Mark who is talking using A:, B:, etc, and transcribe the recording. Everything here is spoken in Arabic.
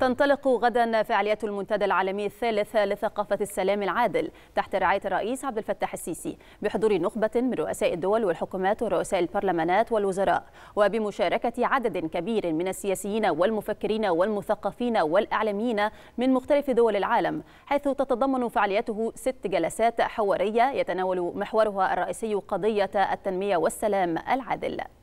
A: تنطلق غدا فعاليات المنتدى العالمي الثالث لثقافة السلام العادل تحت رعاية الرئيس عبد الفتاح السيسي بحضور نخبة من رؤساء الدول والحكومات ورؤساء البرلمانات والوزراء وبمشاركة عدد كبير من السياسيين والمفكرين والمثقفين والإعلاميين من مختلف دول العالم حيث تتضمن فعاليته ست جلسات حوارية يتناول محورها الرئيسي قضية التنمية والسلام العادل